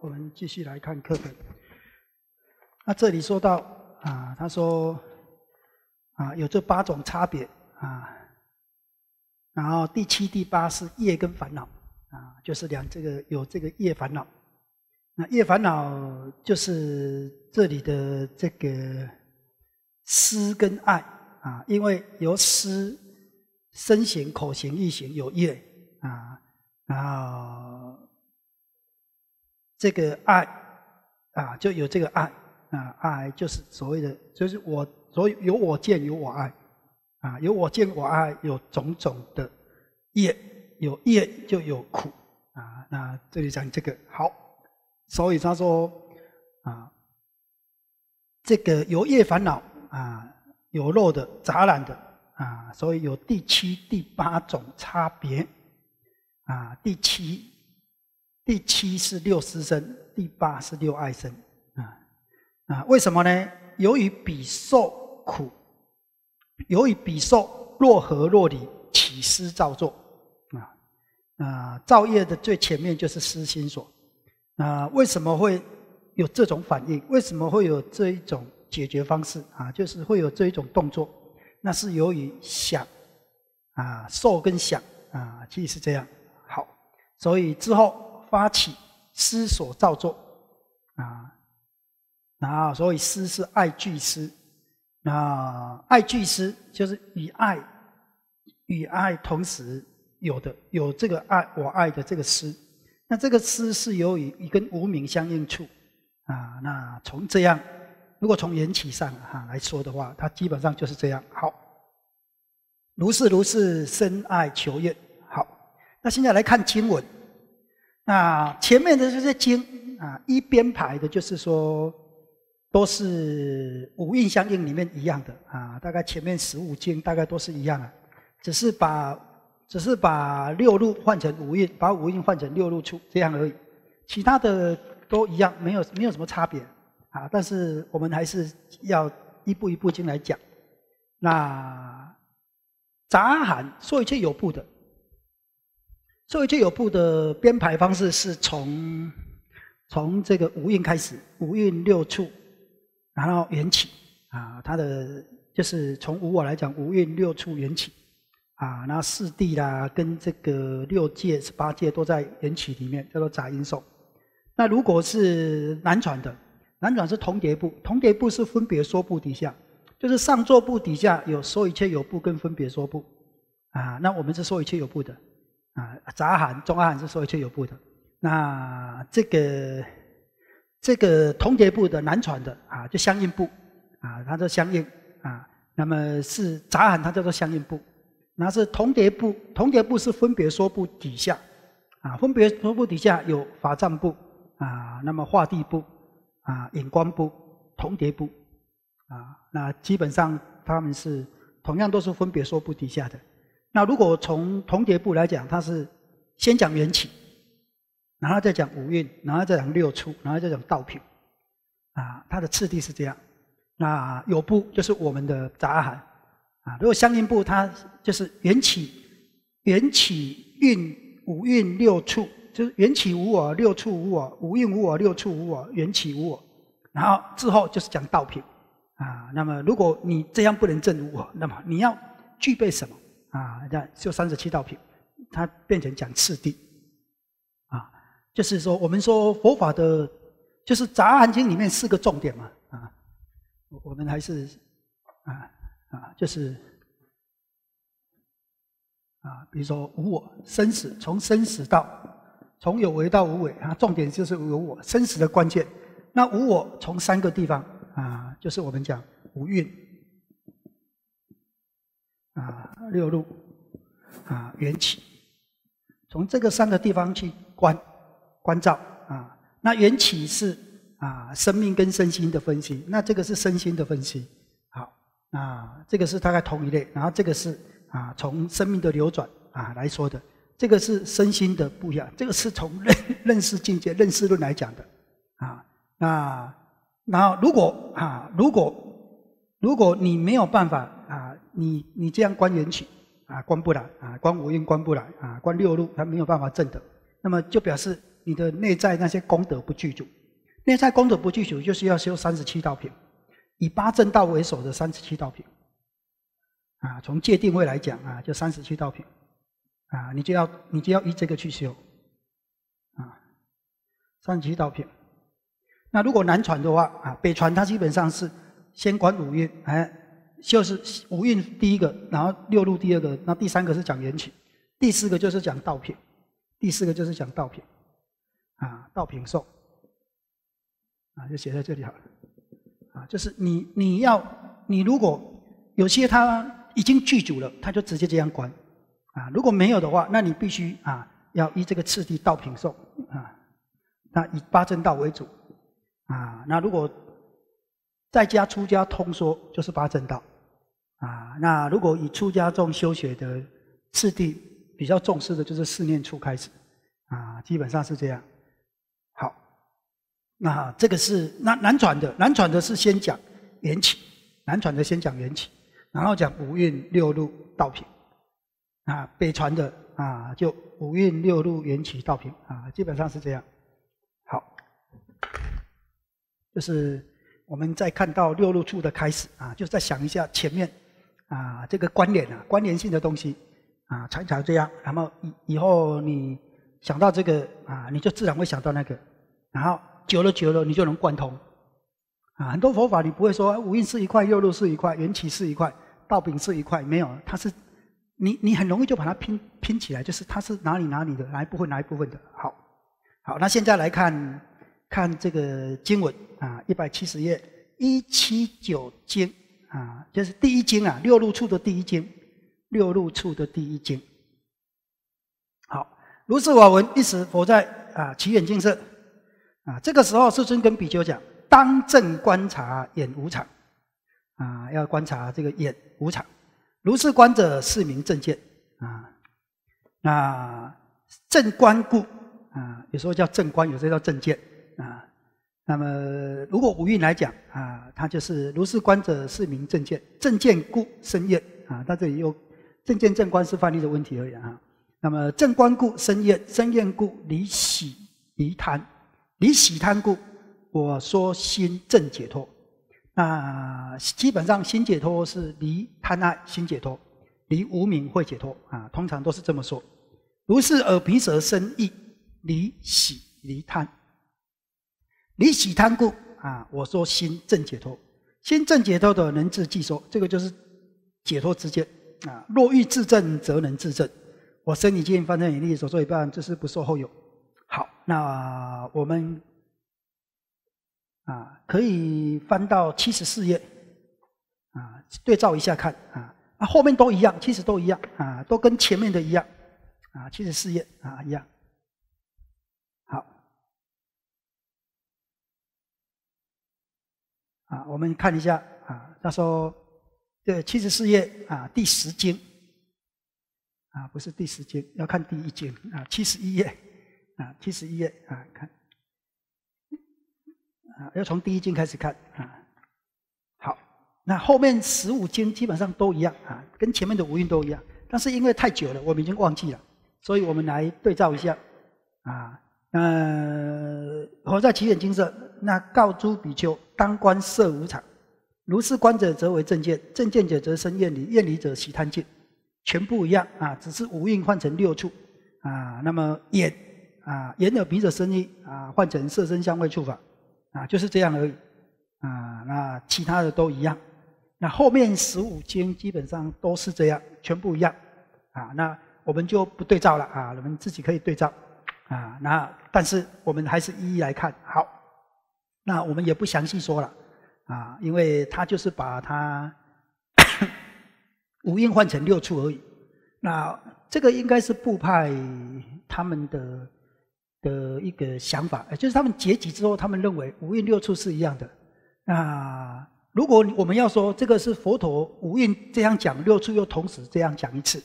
我们继续来看课本。那这里说到啊，他说啊，有这八种差别啊。然后第七、第八是业跟烦恼啊，就是讲这个有这个业烦恼。那业烦恼就是这里的这个思跟爱啊，因为由思身行、口行、意行有业啊，然后。这个爱啊，就有这个爱啊，爱就是所谓的，就是我所有我见有我爱啊，有我见我爱有种种的业，有业就有苦啊。那这里讲这个好，所以他说啊，这个有业烦恼啊，有肉的杂染的啊，所以有第七、第八种差别啊，第七。第七是六思生，第八是六爱生，啊啊，为什么呢？由于彼受苦，由于彼受若合若离起思造作，啊啊，造业的最前面就是思心所。啊，为什么会有这种反应？为什么会有这一种解决方式啊？就是会有这一种动作，那是由于想，啊受跟想，啊其实是这样。好，所以之后。发起思索造作啊，然后所以思是爱具思，那爱具思就是与爱与爱同时有的，有这个爱我爱的这个思，那这个思是由于一根无名相应处啊，那从这样如果从缘起上哈来说的话，它基本上就是这样。好，如是如是深爱求愿。好，那现在来看经文。那前面的这些经啊，一边排的，就是说，都是五印相应里面一样的啊，大概前面十五经大概都是一样的，只是把只是把六路换成五运，把五运换成六路出这样而已，其他的都一样，没有没有什么差别啊。但是我们还是要一步一步进来讲。那杂含说一句有部的。所以，一切有部的编排方式是从从这个五蕴开始，五蕴六处，然后缘起啊，它的就是从无我来讲，五蕴六处缘起啊，那四谛啦，跟这个六界、十八界都在缘起里面，叫做杂音受。那如果是南传的，南传是同叠部，同叠部是分别说部底下，就是上座部底下有所以一切有部跟分别说部啊，那我们是所以一切有部的。啊，杂含中阿含是说有切有部的。那这个这个同牒部的南传的啊，就相应部啊，它叫相应啊。那么是杂含，它叫做相应部。那是同牒部，同牒部是分别说部底下啊，分别说部底下有法藏部啊，那么化地部啊，眼光部同牒部啊，那基本上他们是同样都是分别说部底下的。那如果从同节部来讲，它是先讲缘起，然后再讲五蕴，然后再讲六处，然后再讲道品，啊，它的次第是这样。那有部就是我们的杂含，啊，如果相应部它就是缘起，缘起运、五蕴六处，就是缘起无我，六处无我，五蕴无我，六处无我，缘起无我，然后之后就是讲道品，啊，那么如果你这样不能证无我，那么你要具备什么？啊，那就三十七道品，它变成讲次第，啊，就是说我们说佛法的，就是《杂含经》里面四个重点嘛，啊，我我们还是，啊啊，就是，啊，比如说无我生死，从生死到从有为到无为，啊，重点就是无我生死的关键。那无我从三个地方，啊，就是我们讲无蕴。啊，六路啊，缘起，从这个三个地方去观观照啊。那缘起是啊，生命跟身心的分析。那这个是身心的分析，好啊，这个是大概同一类。然后这个是啊，从生命的流转啊来说的。这个是身心的不一样。这个是从认认识境界、认识论来讲的啊。那然后如果啊，如果如果你没有办法啊。你你这样观缘起啊，观不来啊，观五蕴观不来啊，观六路他没有办法证得，那么就表示你的内在那些功德不具足，内在功德不具足，就是要修三十七道品，以八正道为首的三十七道品，啊，从界定位来讲啊，就三十七道品，啊，你就要你就要依这个去修，啊，三十七道品，那如果南传的话啊，北传它基本上是先观五蕴，哎。就是五运第一个，然后六路第二个，那第三个是讲元起，第四个就是讲道平，第四个就是讲道平，啊，道平受，啊，就写在这里好了，啊，就是你你要你如果有些他已经具足了，他就直接这样关，啊，如果没有的话，那你必须啊要依这个次第道平受啊，那以八正道为主，啊，那如果。在家出家通说就是八正道，啊，那如果以出家众修学的次第比较重视的，就是四念处开始，啊，基本上是这样。好，那这个是那难传的，难传的是先讲缘起，难传的先讲缘起，然后讲五蕴六路道品，啊，北传的啊就五蕴六路缘起道品，啊，基本上是这样。好，就是。我们再看到六路处的开始啊，就再想一下前面啊这个关联啊关联性的东西啊，常常这样。然后以以后你想到这个啊，你就自然会想到那个。然后久了久了，你就能贯通啊。很多佛法你不会说五蕴是一块，六路是一块，缘起是一块，道柄是一块，没有它是你你很容易就把它拼拼起来，就是它是哪里哪里的，哪一部分哪一部分的。好，好，那现在来看。看这个经文啊，一百七十页一七九经啊，就是第一经啊，六路处的第一经，六路处的第一经。好，如是我闻，一时佛在啊，起眼净色啊，这个时候世尊跟比丘讲，当正观察眼无场啊，要观察这个眼无场，如是观者是名正见啊，那正观故啊，有时候叫正观，有时候叫正见。啊，那么如果五蕴来讲啊，它就是如是观者是名正见，正见故生厌啊。它这里又正见正观是范例的问题而言啊。那么正观故生厌，生厌故离喜离贪，离喜贪故我说心正解脱。那基本上心解脱是离贪爱心解脱，离无名会解脱啊。通常都是这么说。如是耳鼻舌身意离喜离贪。你喜贪故啊！我说心正解脱，心正解脱的能自即说，这个就是解脱之见啊。若欲自证，则能自证。我身体见方丈眼力所做一半，这是不受后有。好，那我们啊，可以翻到七十四页啊，对照一下看啊。后面都一样，其实都一样啊，都跟前面的一样啊。七十四页啊，一样。啊，我们看一下啊，他说，这七十四页啊，第十经，啊，不是第十经，要看第一经啊，七十一页，啊，七十一页啊，看，啊，要从第一经开始看啊。好，那后面十五经基本上都一样啊，跟前面的五运都一样，但是因为太久了，我们已经忘记了，所以我们来对照一下啊，嗯，活在起点金色？那告诸比丘，当观色无常。如是观者，则为正见；正见者，则生厌离；厌离者，喜贪见。全部一样啊！只是五蕴换成六处啊。那么眼啊，眼耳鼻的声意啊，换成色身香味触法啊，就是这样而已啊。那其他的都一样。那后面十五经基本上都是这样，全部一样啊。那我们就不对照了啊，我们自己可以对照啊。那但是我们还是一一来看好。那我们也不详细说了，啊，因为他就是把他 五蕴换成六处而已。那这个应该是部派他们的的一个想法，就是他们结集之后，他们认为五蕴六处是一样的。那如果我们要说这个是佛陀五蕴这样讲，六处又同时这样讲一次，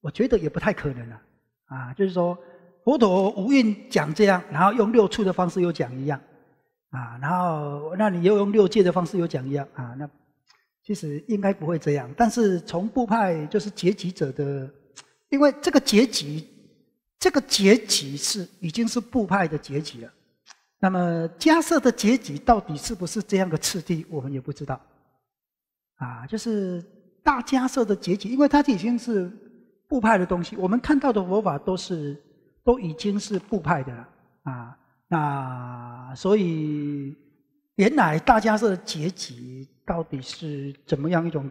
我觉得也不太可能了。啊，就是说佛陀五蕴讲这样，然后用六处的方式又讲一样。啊，然后那你又用六界的方式又讲一样啊，那其实应该不会这样。但是从部派就是结集者的，因为这个结集，这个结集是已经是部派的结集了。那么加摄的结集到底是不是这样的次第，我们也不知道。啊，就是大加摄的结集，因为它已经是部派的东西，我们看到的佛法都是都已经是部派的了啊。那所以，原来大家是结集，到底是怎么样一种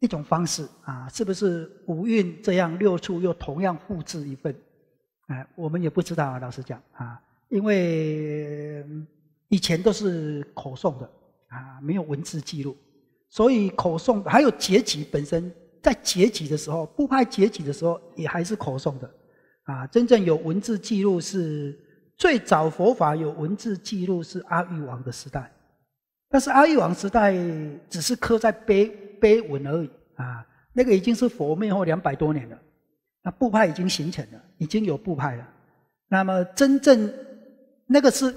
一种方式啊？是不是五蕴这样六处又同样复制一份？哎，我们也不知道，啊，老实讲啊，因为以前都是口诵的啊，没有文字记录，所以口诵还有结集本身，在结集的时候不拍结集的时候也还是口诵的啊。真正有文字记录是。最早佛法有文字记录是阿育王的时代，但是阿育王时代只是刻在碑碑文而已啊，那个已经是佛灭后两百多年了，那部派已经形成了，已经有部派了。那么真正那个是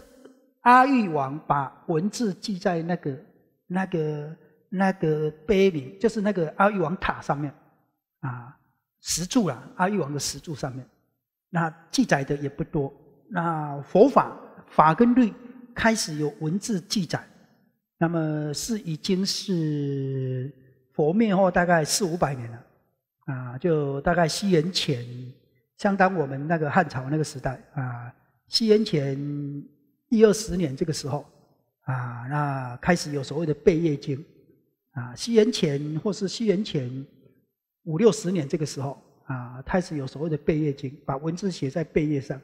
阿育王把文字记在那个那个那个碑里，就是那个阿育王塔上面啊石柱啊阿育王的石柱上面，那记载的也不多。那佛法法跟律开始有文字记载，那么是已经是佛灭后大概四五百年了啊，就大概西元前，相当我们那个汉朝那个时代啊，西元前一二十年这个时候啊，那开始有所谓的贝叶经啊，西元前或是西元前五六十年这个时候啊，开始有所谓的贝叶经，把文字写在贝叶上。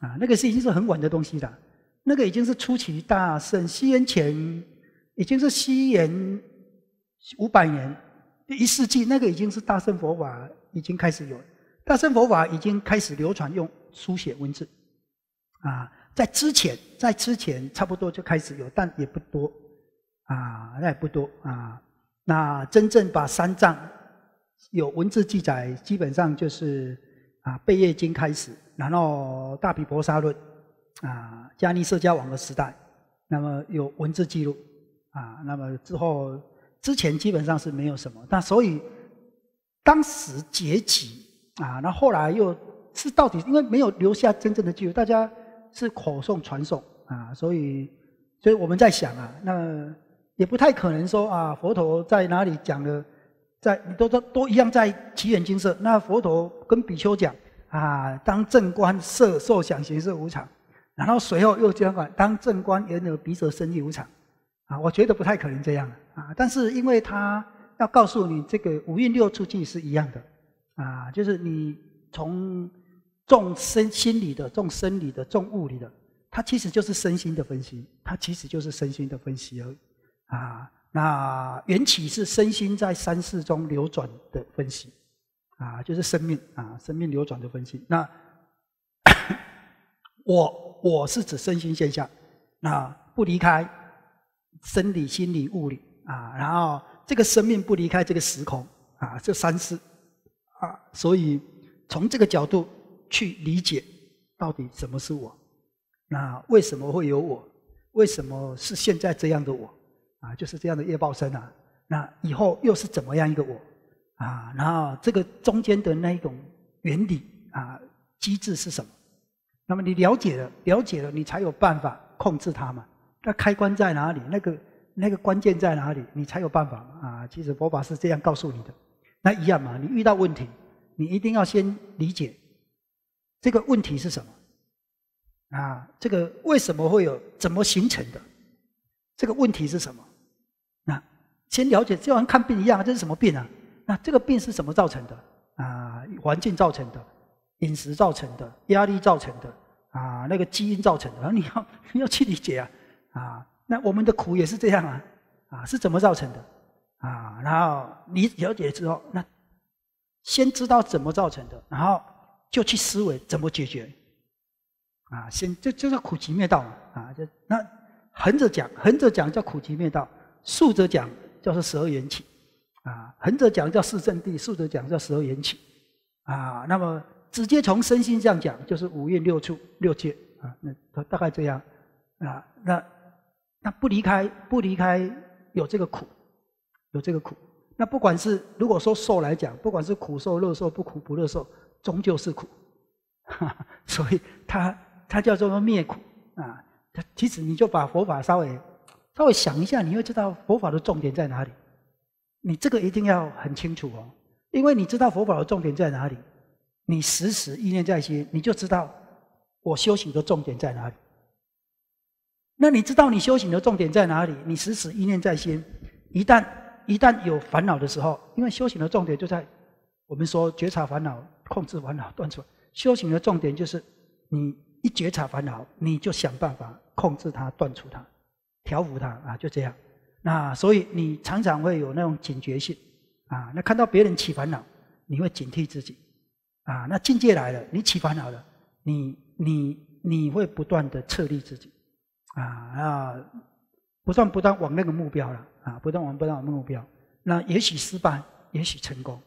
啊，那个是已经是很晚的东西了，那个已经是出奇大圣，西元前已经是西元五百年一世纪，那个已经是大圣佛法已经开始有，大圣佛法已经开始流传用书写文字，啊，在之前在之前差不多就开始有，但也不多，啊，那也不多啊，那真正把三藏有文字记载，基本上就是。啊，贝叶经开始，然后大比婆沙论，啊，加尼社交网的时代，那么有文字记录，啊，那么之后之前基本上是没有什么，那所以当时结集，啊，那后来又是到底因为没有留下真正的记录，大家是口诵传诵，啊，所以所以我们在想啊，那也不太可能说啊，佛陀在哪里讲的。在你都都都一样在起眼金色，那佛陀跟比丘讲啊，当正观色受想行识无常，然后随后又讲讲当正观言和鼻舌身意无常，啊，我觉得不太可能这样啊，但是因为他要告诉你这个五蕴六处境是一样的啊，就是你从众生心理的、众生理的、重物理的，它其实就是身心的分析，它其实就是身心的分析而已啊。那缘起是身心在三世中流转的分析啊，就是生命啊，生命流转的分析。那 我我是指身心现象，那不离开生理、心理、物理啊，然后这个生命不离开这个时空啊，这三世啊，所以从这个角度去理解，到底什么是我？那为什么会有我？为什么是现在这样的我？啊，就是这样的业报身呐。那以后又是怎么样一个我啊？然后这个中间的那一种原理啊，机制是什么？那么你了解了，了解了，你才有办法控制它嘛。那开关在哪里？那个那个关键在哪里？你才有办法啊。其实佛法是这样告诉你的。那一样嘛，你遇到问题，你一定要先理解这个问题是什么啊？这个为什么会有？怎么形成的？这个问题是什么？先了解，就像看病一样，这是什么病啊？那这个病是什么造成的？啊，环境造成的，饮食造成的，压力造成的，啊，那个基因造成的。然后你要 你要去理解啊，啊，那我们的苦也是这样啊，啊，是怎么造成的？啊，然后你了解之后，那先知道怎么造成的，然后就去思维怎么解决。啊，先这就是苦集灭道嘛，啊，就那横着讲，横着讲叫苦集灭道，竖着讲。叫做十二缘起，啊，横着讲叫四正地，竖着讲叫十二缘起，啊，那么直接从身心上讲，就是五蕴六处六界，啊，那大概这样，啊，那那不离开不离开有这个苦，有这个苦，那不管是如果说受来讲，不管是苦受乐受不苦不乐受，终究是苦，哈哈，所以它它叫做灭苦，啊，其实你就把佛法稍微。他会想一下，你会知道佛法的重点在哪里。你这个一定要很清楚哦，因为你知道佛法的重点在哪里，你时时意念在心，你就知道我修行的重点在哪里。那你知道你修行的重点在哪里？你时时意念在心，一旦一旦有烦恼的时候，因为修行的重点就在我们说觉察烦恼、控制烦恼、断除。修行的重点就是你一觉察烦恼，你就想办法控制它、断除它。调伏他啊，就这样。那所以你常常会有那种警觉性啊。那看到别人起烦恼，你会警惕自己啊。那境界来了，你起烦恼了，你你你会不断的撤离自己啊啊，不断不断往那个目标了啊，不断往不断往目标。那也许失败，也许成功，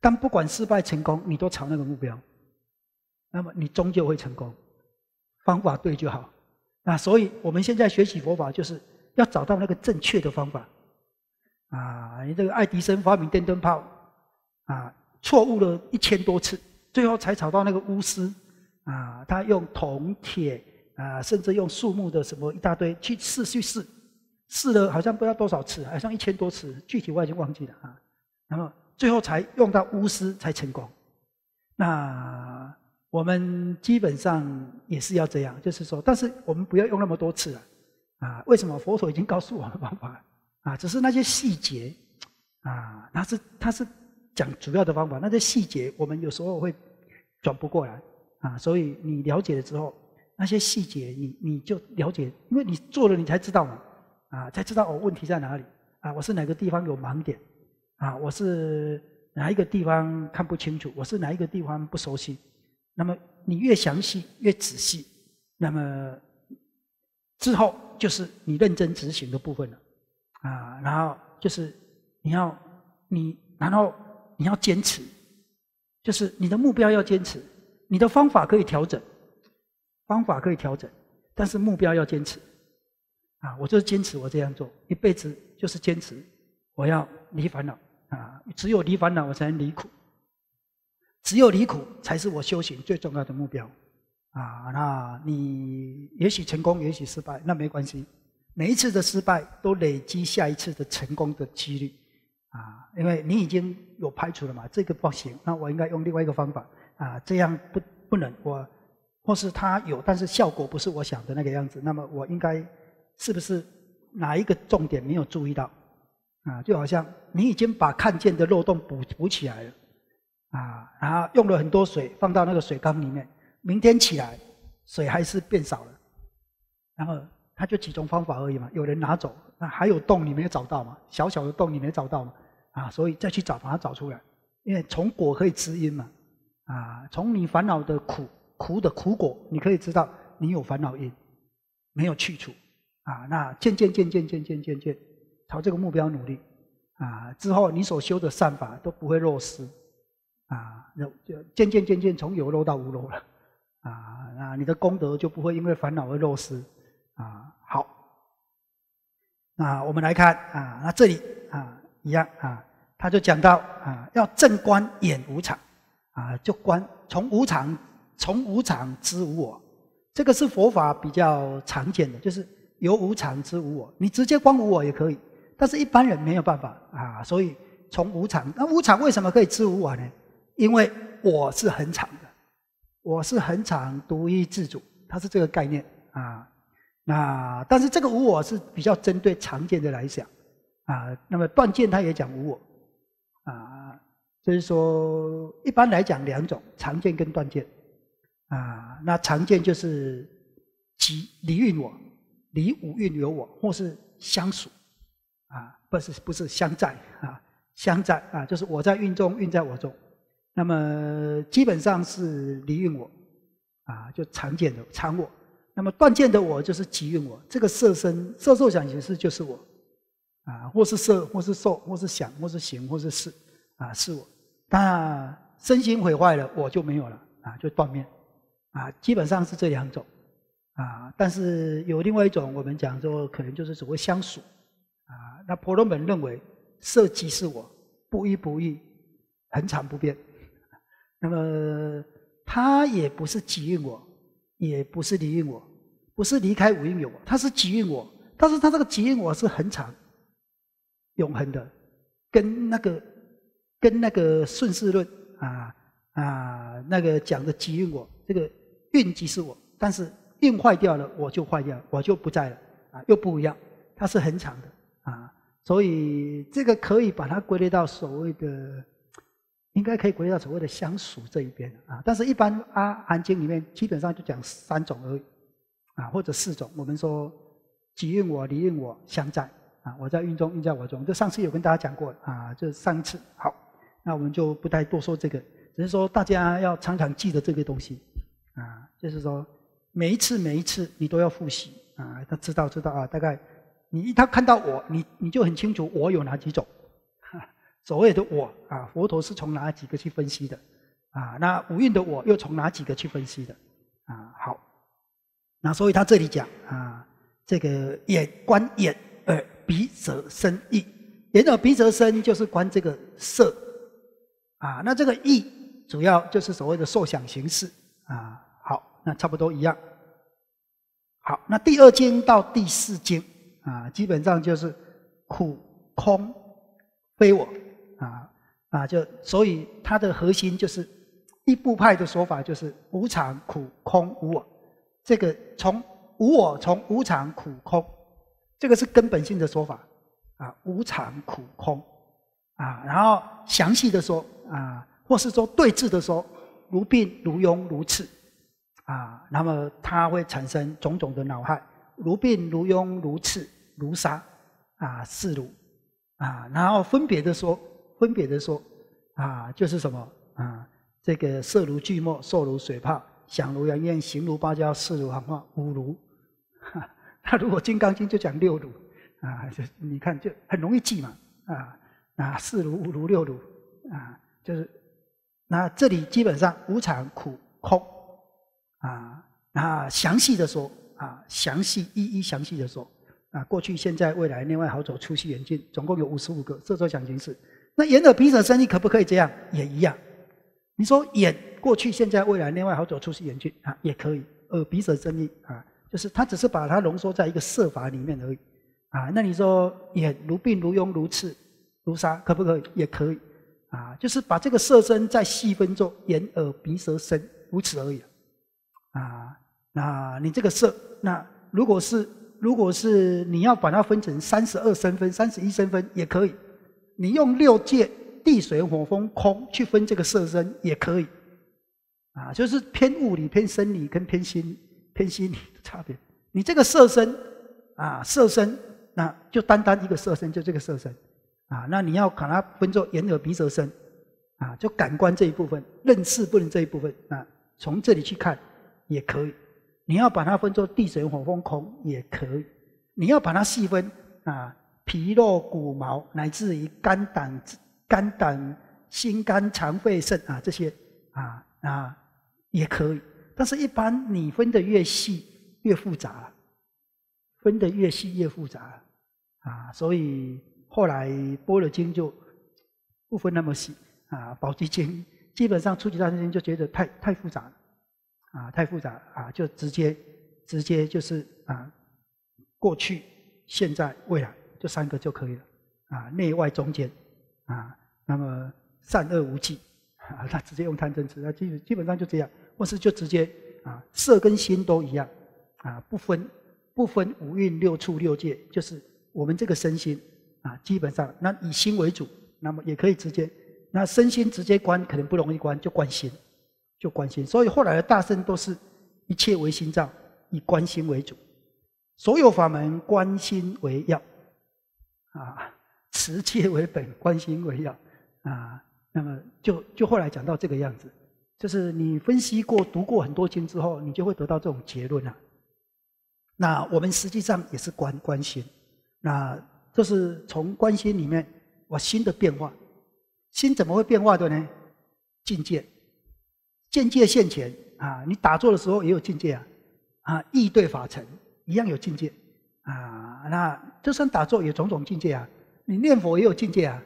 但不管失败成功，你都朝那个目标。那么你终究会成功，方法对就好。那所以，我们现在学习佛法，就是要找到那个正确的方法。啊，你这个爱迪生发明电灯泡，啊，错误了一千多次，最后才找到那个巫师，啊，他用铜、铁，啊，甚至用树木的什么一大堆去试去试，试了好像不知道多少次，好像一千多次，具体我已经忘记了啊。然后最后才用到巫师才成功。那。我们基本上也是要这样，就是说，但是我们不要用那么多次了，啊？为什么？佛陀已经告诉我们方法了，啊，只是那些细节，啊，他是他是讲主要的方法，那些细节我们有时候会转不过来，啊，所以你了解了之后，那些细节你你就了解，因为你做了你才知道嘛，啊，才知道哦问题在哪里，啊，我是哪个地方有盲点，啊，我是哪一个地方看不清楚，我是哪一个地方不熟悉。那么你越详细越仔细，那么之后就是你认真执行的部分了，啊，然后就是你要你然后你要坚持，就是你的目标要坚持，你的方法可以调整，方法可以调整，但是目标要坚持，啊，我就是坚持我这样做，一辈子就是坚持，我要离烦恼啊，只有离烦恼，我才能离苦。只有离苦才是我修行最重要的目标，啊，那你也许成功，也许失败，那没关系。每一次的失败都累积下一次的成功的几率啊，因为你已经有排除了嘛，这个不行，那我应该用另外一个方法啊，这样不不能，我或是它有，但是效果不是我想的那个样子，那么我应该是不是哪一个重点没有注意到？啊，就好像你已经把看见的漏洞补补起来了。啊，然后用了很多水放到那个水缸里面，明天起来水还是变少了，然后他就几种方法而已嘛。有人拿走，那还有洞你没有找到嘛？小小的洞你没找到嘛？啊，所以再去找把它找出来。因为从果可以知因嘛，啊，从你烦恼的苦苦的苦果，你可以知道你有烦恼因没有去处，啊，那渐渐渐渐渐渐渐渐朝这个目标努力，啊，之后你所修的善法都不会落实。啊，就渐渐渐渐从有漏到无漏了，啊，那你的功德就不会因为烦恼而肉失，啊，好，那我们来看啊，那这里啊一样啊，他就讲到啊，要正观演无常，啊，就观从无常从无常知无我，这个是佛法比较常见的，就是由无常知无我，你直接观无我也可以，但是一般人没有办法啊，所以从无常，那无常为什么可以知无我呢？因为我是恒常的，我是恒常独一自主，它是这个概念啊。那但是这个无我是比较针对常见的来讲啊。那么断见它也讲无我啊，所以说一般来讲两种常见跟断见啊。那常见就是即离运我，离五运有我，或是相属啊，不是不是相在啊，相在啊，就是我在运中，运在我中。那么基本上是离运我，啊，就常见的常我。那么断见的我就是集运我，这个色身色受想行识就是我，啊，或是色，或是受，或是想，或是行，或是事，啊，是我。那身心毁坏了，我就没有了，啊，就断灭。啊，基本上是这两种，啊，但是有另外一种，我们讲说可能就是所谓相属，啊，那婆罗门认为色即是我，不依不异，恒常不变。那么他也不是给予我，也不是离任我，不是离开我应有我，他是给予我，但是他这个给予我是很长、永恒的，跟那个、跟那个顺势论啊啊那个讲的给予我这个运即是我，但是运坏掉了，我就坏掉，我就不在了啊，又不一样，它是很长的啊，所以这个可以把它归类到所谓的。应该可以归到所谓的相属这一边啊，但是一般阿含经里面基本上就讲三种而已，啊或者四种。我们说己运我、你运我、相在啊，我在运中，运在我中。这上次有跟大家讲过啊，这上一次好，那我们就不太多说这个，只是说大家要常常记得这个东西啊，就是说每一次每一次你都要复习啊，他知道知道啊，大概你一他看到我，你你就很清楚我有哪几种。所谓的我啊，佛陀是从哪几个去分析的？啊，那无蕴的我又从哪几个去分析的？啊，好。那所以他这里讲啊，这个眼观眼、耳、鼻、舌、身、意。眼、耳、鼻、舌、身就是观这个色。啊，那这个意主要就是所谓的受想行识。啊，好，那差不多一样。好，那第二经到第四经啊，基本上就是苦、空、非我。啊啊，就所以它的核心就是一部派的说法就是无常、苦、空、无我。这个从无我，从无常、苦、空，这个是根本性的说法啊。无常、苦、空啊，然后详细的说啊，或是说对峙的说，如病、如庸、如刺啊，那么它会产生种种的恼害。如病、如庸、如刺、如杀啊，是如啊，然后分别的说。分别的说，啊，就是什么啊？这个色如巨沫，受如水泡，想如阳烟，行如芭蕉，识如行化，五如。那如果《金刚经》就讲六如，啊，就你看就很容易记嘛，啊，那四如五如六如，啊，就是那这里基本上无常、苦、空，啊，那详细的说，啊，详细一一详细的说，啊，过去、现在、未来，内外好走，出息、远近，总共有五十五个色受想行识。那眼耳鼻舌身意可不可以这样？也一样。你说眼过去、现在、未来，另外好久出息？眼去啊，也可以。耳鼻舌身意啊，就是他只是把它浓缩在一个色法里面而已啊。那你说眼如病、如庸如刺、如沙，可不可以？也可以啊。就是把这个色身再细分作眼耳鼻舌身，如此而已啊。那你这个色，那如果是如果是你要把它分成三十二身分、三十一身分，也可以。你用六界地水火风空去分这个色身也可以，啊，就是偏物理、偏生理跟偏心、偏心理的差别。你这个色身啊，色身那就单单一个色身，就这个色身啊。那你要把它分作眼耳鼻舌身啊，就感官这一部分、认识不能这一部分啊，从这里去看也可以。你要把它分作地水火风空也可以。你要把它细分啊。皮肉骨毛乃至于肝胆、肝胆、心肝、肠肺、肾啊，这些啊啊也可以。但是，一般你分的越细越复杂，分的越细越复杂啊。所以后来《般若经》就不分那么细啊，《宝积经》基本上初级大乘经就觉得太太复杂啊，太复杂啊，就直接直接就是啊，过去、现在、未来。这三个就可以了啊，内外中间啊，那么善恶无忌啊，那直接用贪嗔痴，那基基本上就这样。或是就直接啊，色跟心都一样啊，不分不分五蕴六处六界，就是我们这个身心啊，基本上那以心为主，那么也可以直接那身心直接观，可能不容易观，就观心，就观心。所以后来的大圣都是一切唯心造，以观心为主，所有法门观心为要。啊，持戒为本，观心为要。啊，那么就就后来讲到这个样子，就是你分析过、读过很多经之后，你就会得到这种结论了。那我们实际上也是关关心，那这是从关心里面，我心的变化，心怎么会变化的呢？境界，境界现前啊，你打坐的时候也有境界啊，啊，意对法尘一样有境界。啊，那就算打坐也种种境界啊，你念佛也有境界啊，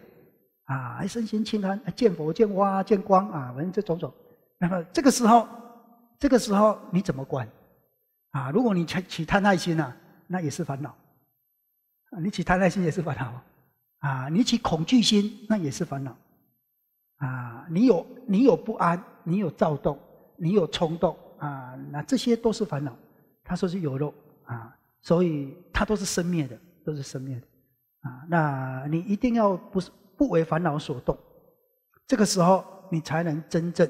啊，还身心清安，见佛见花见光啊，反正这种种，那么这个时候，这个时候你怎么观？啊，如果你起起贪爱心啊，那也是烦恼；你起贪爱心也是烦恼，啊，你起恐惧心那也是烦恼，啊，你有你有不安，你有躁动，你有冲动，啊，那这些都是烦恼。他说是有肉啊。所以它都是生灭的，都是生灭的，啊，那你一定要不不为烦恼所动，这个时候你才能真正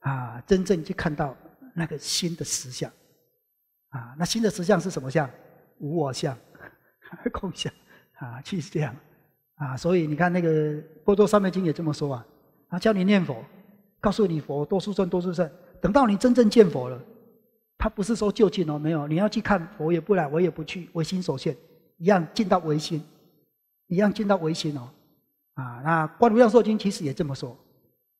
啊，真正去看到那个新的实相，啊，那新的实相是什么相？无我相，空相，啊，其实这样，啊，所以你看那个《波多三昧经》也这么说啊，啊，教你念佛，告诉你佛多殊胜多殊胜，等到你真正见佛了。他不是说就近哦，没有，你要去看佛也不来，我也不去，唯心所现一样，进到唯心，一样进到唯心哦，啊，那《观无量寿经》其实也这么说，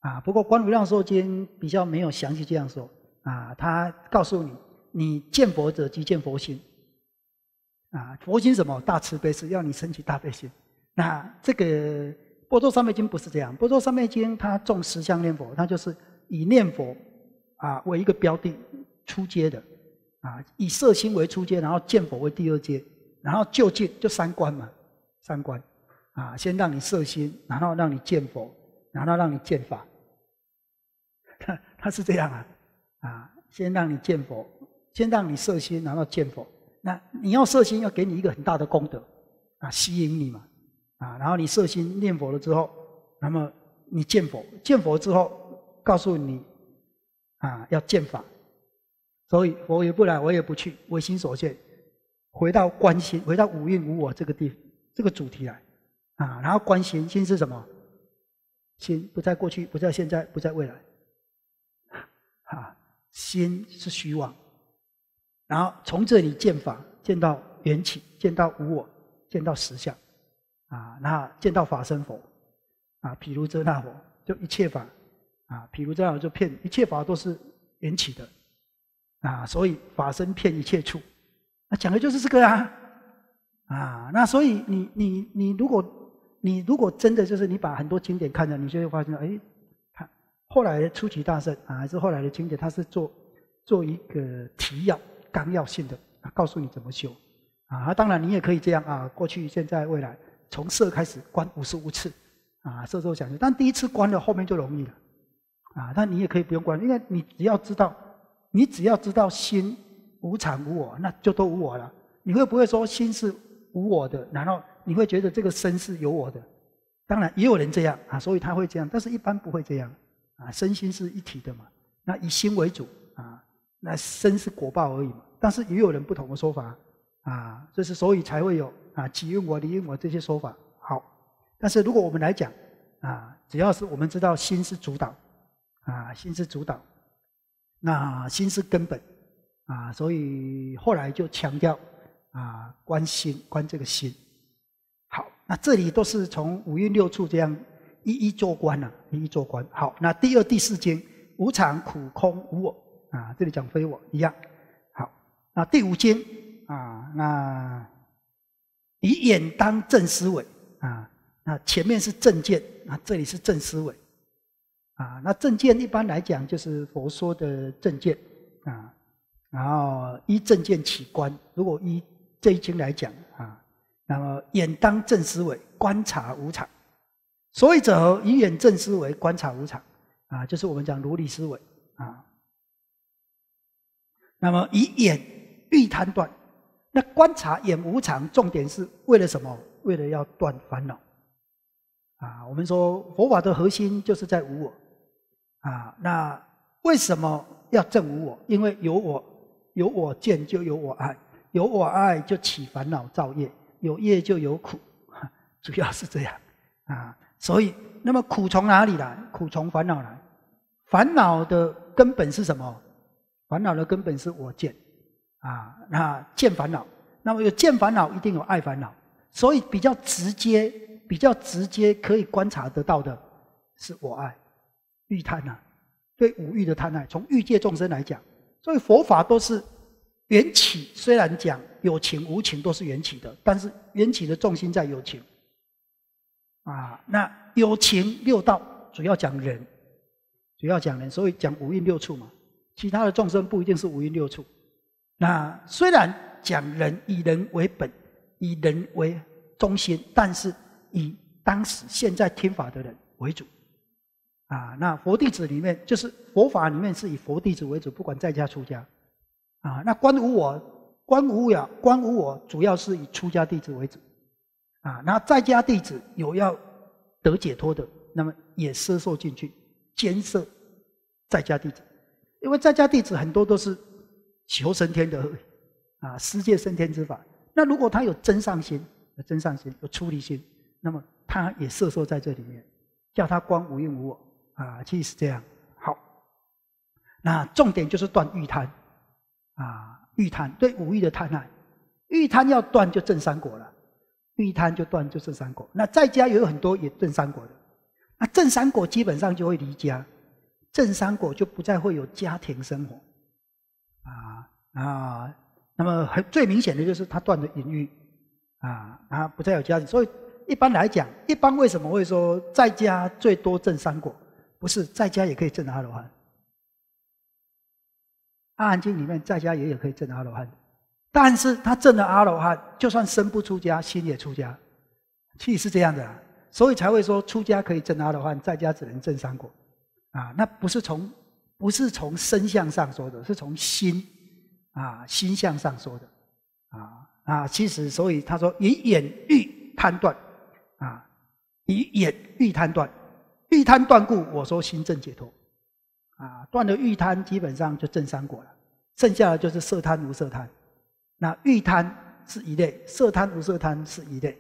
啊，不过《观无量寿经》比较没有详细这样说，啊，他告诉你，你见佛者即见佛心，啊，佛心什么？大慈悲是要你升起大悲心。那这个《波多三昧经》不是这样，《波多三昧经》它重十相念佛，它就是以念佛啊为一个标的。初阶的，啊，以色心为初阶，然后见佛为第二阶，然后就近就三观嘛，三观，啊，先让你色心，然后让你见佛，然后让你见法，他 他是这样啊，啊，先让你见佛，先让你色心，然后见佛。那你要色心，要给你一个很大的功德，啊，吸引你嘛，啊，然后你色心念佛了之后，那么你见佛，见佛之后告诉你，啊，要见法。所以，我也不来，我也不去，唯心所现，回到观心，回到无因无我这个地这个主题来啊。然后观心，心是什么？心不在过去，不在现在，不在未来。啊，心是虚妄。然后从这里见法，见到缘起，见到无我，见到实相，啊，那见到法身佛，啊，譬如这那佛，就一切法，啊，譬如这样就骗一切法都是缘起的。啊，所以法身骗一切处，那讲的就是这个啊啊。那所以你你你，如果你如果真的就是你把很多经典看了，你就会发现，哎，看后来的初奇大圣啊，还是后来的经典，他是做做一个提要纲要性的，告诉你怎么修啊。当然你也可以这样啊，过去、现在、未来，从色开始观五十五次啊，色受想行，但第一次观了，后面就容易了啊。但你也可以不用观，因为你只要知道。你只要知道心无常无我，那就都无我了。你会不会说心是无我的？然后你会觉得这个身是有我的？当然也有人这样啊，所以他会这样，但是一般不会这样啊。身心是一体的嘛，那以心为主啊，那身是果报而已嘛。但是也有人不同的说法啊，这是所以才会有啊起用我、离用我这些说法。好，但是如果我们来讲啊，只要是我们知道心是主导啊，心是主导。那心是根本啊，所以后来就强调啊，观心，观这个心。好，那这里都是从五蕴六处这样一一做观了，一一做观。好，那第二、第四经，无常、苦、空、无我啊，这里讲非我一样。好，那第五经啊，那以眼当正思维啊，那前面是正见啊，这里是正思维。啊，那正见一般来讲就是佛说的正见，啊，然后依正见起观。如果依这一经来讲啊，那么眼当正思维，观察无常。所以者，以眼正思维观察无常，啊，就是我们讲如理思维，啊。那么以眼欲贪断，那观察眼无常，重点是为了什么？为了要断烦恼。啊，我们说佛法的核心就是在无我。啊，那为什么要证无我？因为有我，有我见就有我爱，有我爱就起烦恼造业，有业就有苦，主要是这样啊。所以，那么苦从哪里来？苦从烦恼来。烦恼的根本是什么？烦恼的根本是我见啊。那见烦恼，那么有见烦恼，一定有爱烦恼。所以比较直接、比较直接可以观察得到的是我爱。欲贪呢？对五欲的贪爱，从欲界众生来讲，所以佛法都是缘起。虽然讲有情无情都是缘起的，但是缘起的重心在有情。啊，那有情六道主要讲人，主要讲人，所以讲五蕴六处嘛。其他的众生不一定是五蕴六处。那虽然讲人，以人为本，以人为中心，但是以当时现在听法的人为主。啊，那佛弟子里面就是佛法里面是以佛弟子为主，不管在家出家，啊，那观无我、观无我、观无我，主要是以出家弟子为主，啊，那在家弟子有要得解脱的，那么也摄受进去，兼摄在家弟子，因为在家弟子很多都是求生天的，啊，世界生天之法。那如果他有真上心、有真上心、有出离心，那么他也摄受在这里面，叫他观无因无我。啊，其实是这样。好，那重点就是断欲贪，啊，欲贪对五欲的贪爱，欲贪要断就正三果了，欲贪就断就正三果。那在家也有很多也正三果的，那正三果基本上就会离家，正三果就不再会有家庭生活，啊啊，那么很最明显的就是他断了淫欲，啊啊，不再有家庭。所以一般来讲，一般为什么会说在家最多正三果？不是在家也可以证阿罗汉，《阿含经》里面在家也有可以证阿罗汉但是他证了阿罗汉，就算身不出家，心也出家，其实是这样的，所以才会说出家可以证阿罗汉，在家只能证三果，啊，那不是从不是从身相上说的，是从心啊心相上说的，啊啊，其实所以他说以眼欲判断，啊以眼欲判断。欲贪断故，我说心正解脱，啊，断了欲贪，基本上就正三果了。剩下的就是色贪无色贪，那欲贪是一类，色贪无色贪是一类，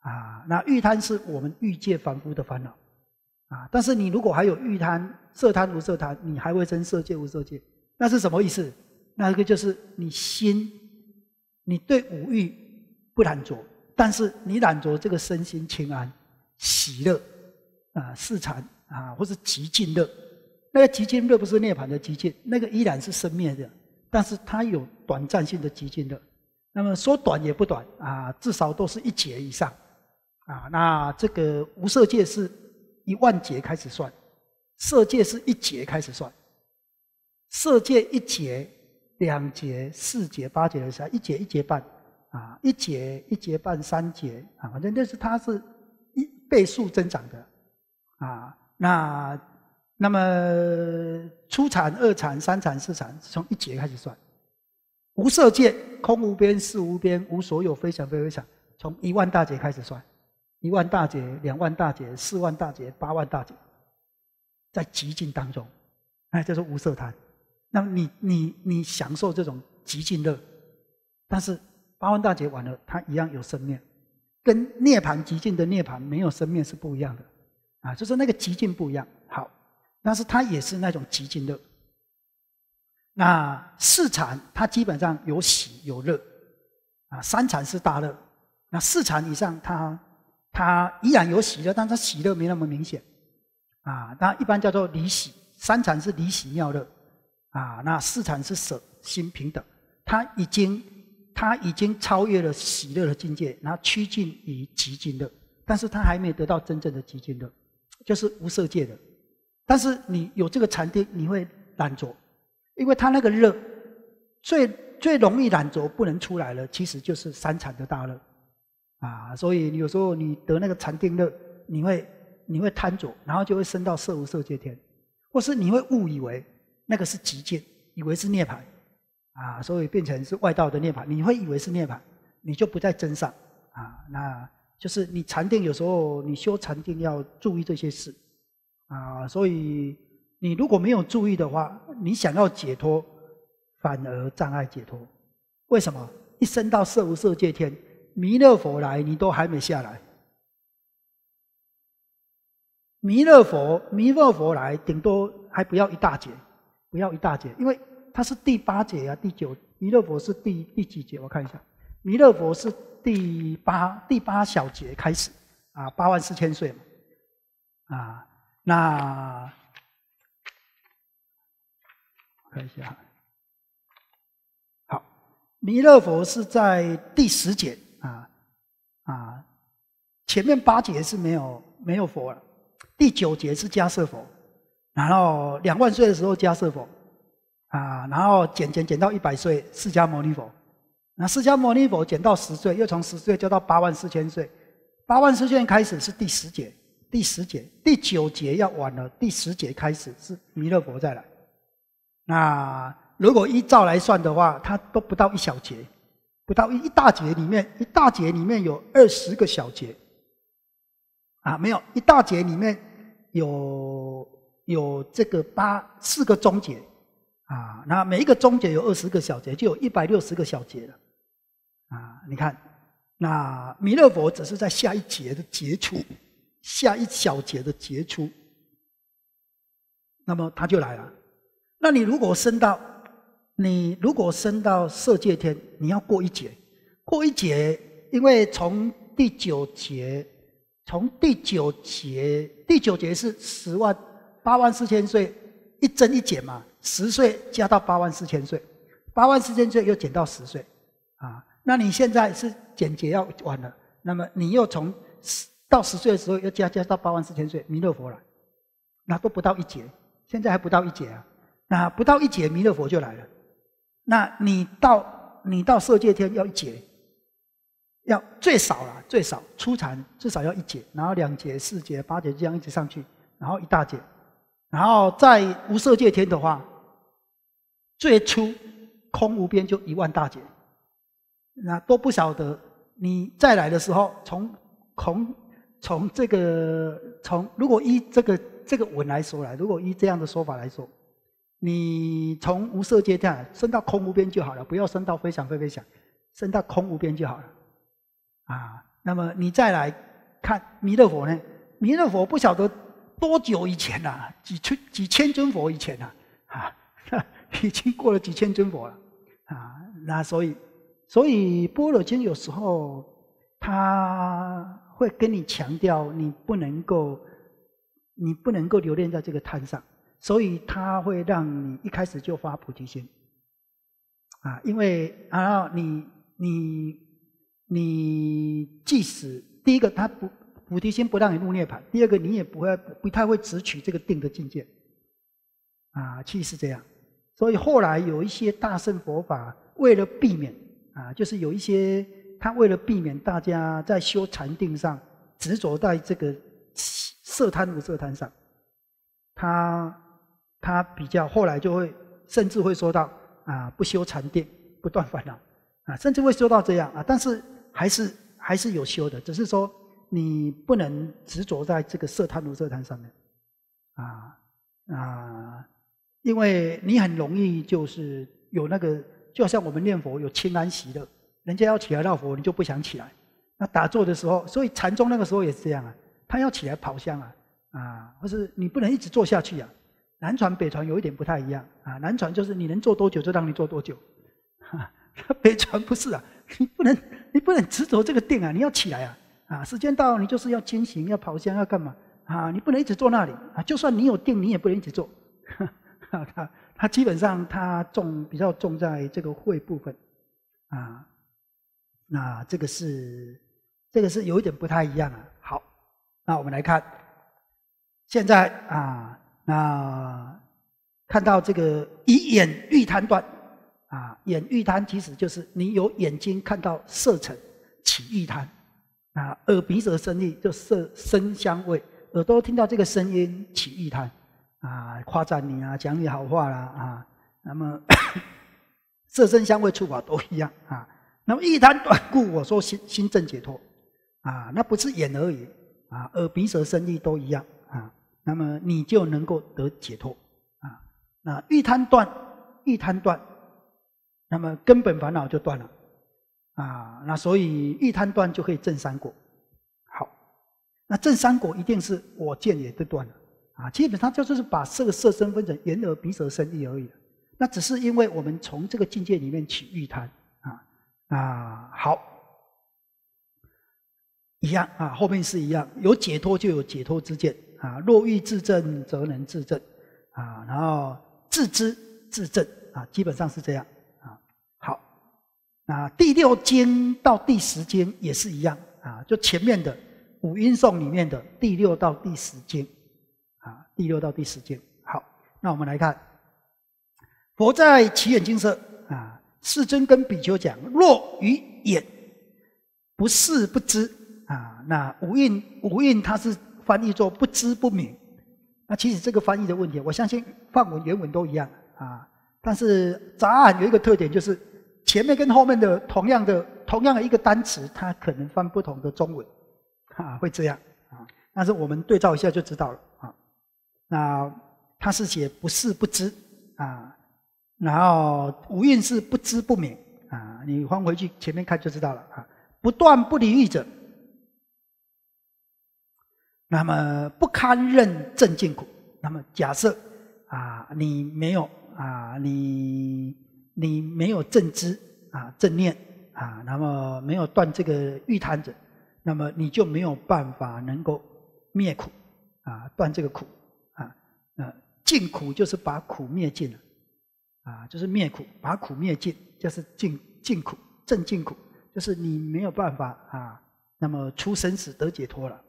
啊，那欲贪是我们欲界凡夫的烦恼，啊，但是你如果还有欲贪、色贪无色贪，你还会生色界无色界，那是什么意思？那个就是你心，你对五欲不染着，但是你染着这个身心清安、喜乐。啊，四禅啊，或是极尽乐，那个极尽乐不是涅槃的极尽，那个依然是生灭的，但是它有短暂性的极尽乐。那么说短也不短啊，至少都是一劫以上啊。那这个无色界是一万劫开始算，色界是一劫开始算。色界一劫、两劫、四劫、八劫，的时候，一劫、一劫半啊，一劫、一劫半、三劫啊，反正那是它是一倍数增长的。啊，那那么初产、二产、三产、四产，从一劫开始算，无色界空无边、事无边、无所有，非想非非想，从一万大劫开始算，一万大劫、两万大劫、四万大劫、八万大劫，在极境当中，哎，就是无色贪。那么你你你享受这种极尽乐，但是八万大劫完了，它一样有生灭，跟涅槃极尽的涅槃没有生灭是不一样的。啊，就是那个极尽不一样。好，但是它也是那种极尽乐。那四禅它基本上有喜有乐，啊，三禅是大乐，那四禅以上它它依然有喜乐，但它喜乐没那么明显，啊，那一般叫做离喜。三禅是离喜妙乐，啊，那四禅是舍心平等，它已经它已经超越了喜乐的境界，然后趋近于极尽乐，但是它还没有得到真正的极尽乐。就是无色界的，但是你有这个禅定，你会懒着，因为他那个热，最最容易懒着不能出来了，其实就是三禅的大热，啊，所以有时候你得那个禅定热，你会你会贪着，然后就会升到色无色界天，或是你会误以为那个是极境，以为是涅盘，啊，所以变成是外道的涅盘，你会以为是涅盘，你就不在真上，啊，那。就是你禅定，有时候你修禅定要注意这些事啊。所以你如果没有注意的话，你想要解脱，反而障碍解脱。为什么？一生到色无色界天，弥勒佛来，你都还没下来。弥勒佛，弥勒佛来，顶多还不要一大劫，不要一大劫，因为他是第八劫呀，第九弥勒佛是第第几劫？我看一下。弥勒佛是第八第八小节开始，啊，八万四千岁嘛，啊，那看一下，好，弥勒佛是在第十节啊啊，前面八节是没有没有佛了，第九节是迦舍佛，然后两万岁的时候迦舍佛，啊，然后减减减到一百岁，释迦牟尼佛。那释迦牟尼佛减到十岁，又从十岁加到八万四千岁。八万四千开始是第十节，第十节、第九节要晚了。第十节开始是弥勒佛再来。那如果依照来算的话，它都不到一小节，不到一大节。里面一大节里面有二十个小节，啊，没有一大节里面有有这个八四个终结啊。那每一个终结有二十个小节，就有一百六十个小节了。啊，你看，那弥勒佛只是在下一节的节出，下一小节的节出，那么他就来了。那你如果升到，你如果升到色界天，你要过一劫，过一劫，因为从第九节，从第九节，第九节是十万八万四千岁，一增一减嘛，十岁加到八万四千岁，八万四千岁又减到十岁，啊。那你现在是简洁要完了，那么你又从十到十岁的时候，又加加到八万四千岁，弥勒佛了，那都不到一劫，现在还不到一劫啊，那不到一劫，弥勒佛就来了。那你到你到色界天要一劫，要最少了，最少初禅至少要一劫，然后两劫、四劫、八劫这样一直上去，然后一大劫，然后在无色界天的话，最初空无边就一万大劫。那都不晓得，你再来的时候，从从从这个从如果依这个这个文来说来，如果依这样的说法来说，你从无色界跳升到空无边就好了，不要升到非常非非想，升到空无边就好了。啊，那么你再来看弥勒佛呢？弥勒佛不晓得多久以前啊，几千几千尊佛以前啊，啊，已经过了几千尊佛了，啊，那所以。所以《般若经》有时候他会跟你强调，你不能够，你不能够留恋在这个贪上，所以他会让你一开始就发菩提心，啊，因为然后你你你即使第一个他不菩提心不让你入涅盘，第二个你也不会不太会直取这个定的境界，啊，其实是这样。所以后来有一些大圣佛法为了避免。啊，就是有一些他为了避免大家在修禅定上执着在这个色贪、无色贪上，他他比较后来就会甚至会说到啊，不修禅定不断烦恼啊，甚至会说到这样啊，但是还是还是有修的，只是说你不能执着在这个色贪、无色贪上面啊啊，因为你很容易就是有那个。就好像我们念佛有清安喜乐，人家要起来绕佛，你就不想起来。那打坐的时候，所以禅宗那个时候也是这样啊，他要起来跑香啊，啊，或是你不能一直坐下去啊。南传北传有一点不太一样啊，南传就是你能坐多久就让你坐多久，北传不是啊，你不能你不能执着这个定啊，你要起来啊，啊，时间到你就是要清醒，要跑香要干嘛啊，你不能一直坐那里啊，就算你有定你也不能一直坐。它基本上它重比较重在这个会部分，啊，那这个是这个是有一点不太一样啊。好，那我们来看，现在啊，那看到这个以眼欲贪断，啊，眼欲贪其实就是你有眼睛看到色尘起欲贪，啊，耳鼻舌身意就色声香味，耳朵听到这个声音起欲贪。啊，夸赞你啊，讲你好话啦，啊，那么 色身香味触法都一样啊，那么一贪断故，我说心心正解脱啊，那不是眼而已啊，耳鼻舌身意都一样啊，那么你就能够得解脱啊，那一贪断一贪断，那么根本烦恼就断了啊，那所以一贪断就可以正三果，好，那正三果一定是我见也就断了。啊，基本上就是把四个色身分成眼、耳、鼻、舌、身、意而已。那只是因为我们从这个境界里面去欲谈啊啊好一样啊，后面是一样。有解脱就有解脱之见啊。若欲自证，则能自证啊。然后自知自证啊，基本上是这样啊。好，那第六经到第十经也是一样啊，就前面的五音颂里面的第六到第十经。第六到第十节，好，那我们来看，佛在起眼金色啊，世尊跟比丘讲：若于眼不是不知啊，那无蕴无蕴，它是翻译作不知不明。那其实这个翻译的问题，我相信梵文原文都一样啊。但是杂案有一个特点，就是前面跟后面的同样的同样的一个单词，它可能翻不同的中文，啊，会这样啊。但是我们对照一下就知道了。那他是写不是不知啊，然后无运是不知不明啊，你翻回去前面看就知道了啊。不断不离欲者，那么不堪任正见苦。那么假设啊，你没有啊，你你没有正知啊，正念啊，那么没有断这个欲贪者，那么你就没有办法能够灭苦啊，断这个苦。净苦就是把苦灭尽了，啊，就是灭苦，把苦灭尽，就是净净苦，正净苦，就是你没有办法啊，那么出生死得解脱了，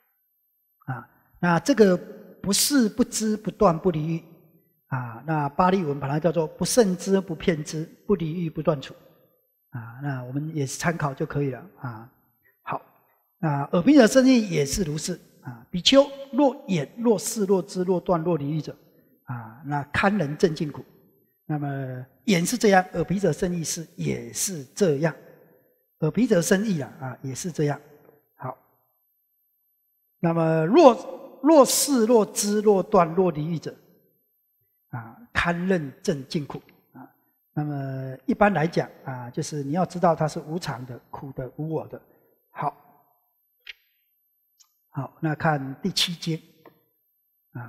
啊，那这个不是不知不断不离，啊，那巴利文把它叫做不胜知不骗知不离欲不断处，啊，那我们也是参考就可以了，啊，好，那耳鼻的生意也是如此。啊，比丘若眼若视若知若断若离欲者，啊，那堪人正尽苦。那么眼是这样，耳鼻者生意是也是这样，耳鼻者生意啊啊也是这样。好，那么若若视若知若断若离欲者，啊，堪忍正尽苦啊。那么一般来讲啊，就是你要知道它是无常的、苦的、无我的。好，那看第七节，啊